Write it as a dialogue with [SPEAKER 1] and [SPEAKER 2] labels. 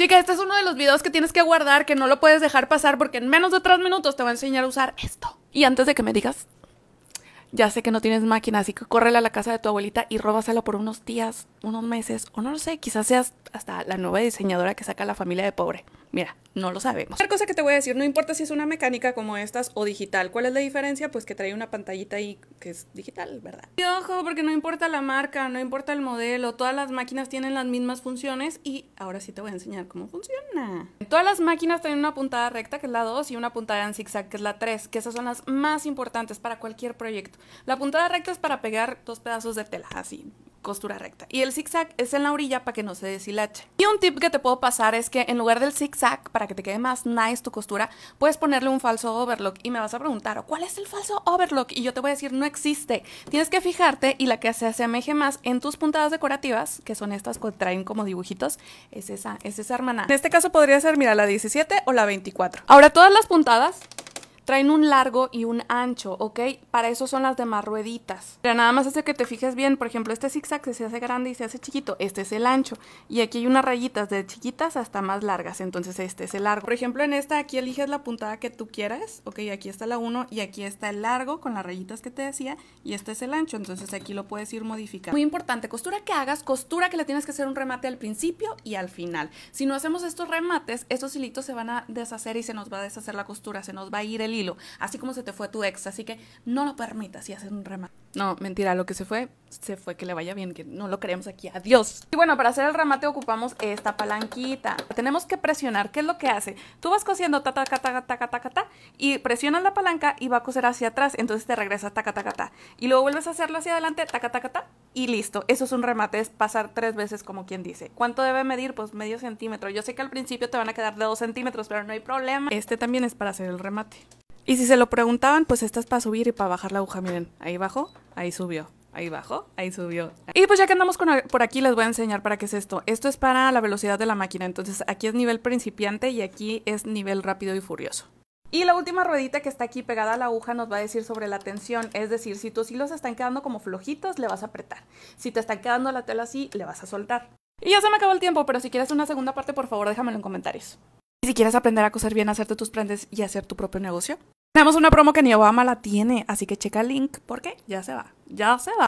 [SPEAKER 1] Chica, este es uno de los videos que tienes que guardar, que no lo puedes dejar pasar porque en menos de tres minutos te voy a enseñar a usar esto. Y antes de que me digas ya sé que no tienes máquina, así que córrela a la casa de tu abuelita y róbasela por unos días, unos meses, o no lo sé, quizás seas hasta la nueva diseñadora que saca a la familia de pobre. Mira, no lo sabemos. Otra cosa que te voy a decir, no importa si es una mecánica como estas o digital, ¿cuál es la diferencia? Pues que trae una pantallita ahí que es digital, ¿verdad? Y ojo, porque no importa la marca, no importa el modelo, todas las máquinas tienen las mismas funciones y ahora sí te voy a enseñar cómo funciona. Todas las máquinas tienen una puntada recta, que es la 2, y una puntada en zigzag, que es la 3, que esas son las más importantes para cualquier proyecto. La puntada recta es para pegar dos pedazos de tela, así, costura recta. Y el zigzag es en la orilla para que no se deshilache. Y un tip que te puedo pasar es que en lugar del zigzag, para que te quede más nice tu costura, puedes ponerle un falso overlock. Y me vas a preguntar, ¿cuál es el falso overlock? Y yo te voy a decir, no existe. Tienes que fijarte y la que se asemeje más en tus puntadas decorativas, que son estas que traen como dibujitos, es esa, es esa hermana. En este caso podría ser, mira, la 17 o la 24. Ahora, todas las puntadas Traen un largo y un ancho, ¿ok? Para eso son las demás rueditas. Pero nada más hace que te fijes bien, por ejemplo, este zigzag se hace grande y se hace chiquito, este es el ancho. Y aquí hay unas rayitas de chiquitas hasta más largas, entonces este es el largo. Por ejemplo, en esta aquí eliges la puntada que tú quieras, ok, aquí está la 1 y aquí está el largo con las rayitas que te decía y este es el ancho, entonces aquí lo puedes ir modificando. Muy importante, costura que hagas, costura que le tienes que hacer un remate al principio y al final. Si no hacemos estos remates, estos hilitos se van a deshacer y se nos va a deshacer la costura, se nos va a ir el hilo así como se te fue tu ex, así que no lo permitas y haces un remate. No, mentira, lo que se fue, se fue, que le vaya bien, que no lo queremos aquí, adiós. Y bueno, para hacer el remate ocupamos esta palanquita. Tenemos que presionar, ¿qué es lo que hace? Tú vas cosiendo ta ta ta ta ta ta, ta, ta y presionas la palanca y va a coser hacia atrás, entonces te regresa, ta ta ta, ta. y luego vuelves a hacerlo hacia adelante ta ta ta ta y listo. Eso es un remate, es pasar tres veces como quien dice. ¿Cuánto debe medir? Pues medio centímetro. Yo sé que al principio te van a quedar de dos centímetros, pero no hay problema. Este también es para hacer el remate. Y si se lo preguntaban, pues esta para subir y para bajar la aguja. Miren, ahí bajo, ahí subió. Ahí bajo, ahí subió. Y pues ya que andamos por aquí, les voy a enseñar para qué es esto. Esto es para la velocidad de la máquina. Entonces aquí es nivel principiante y aquí es nivel rápido y furioso. Y la última ruedita que está aquí pegada a la aguja nos va a decir sobre la tensión, es decir, si tus hilos están quedando como flojitos, le vas a apretar. Si te están quedando la tela así, le vas a soltar. Y ya se me acabó el tiempo, pero si quieres una segunda parte, por favor déjamelo en comentarios. Y si quieres aprender a coser bien, hacerte tus prendas y hacer tu propio negocio, tenemos una promo que ni Obama la tiene, así que checa el link porque ya se va, ya se va.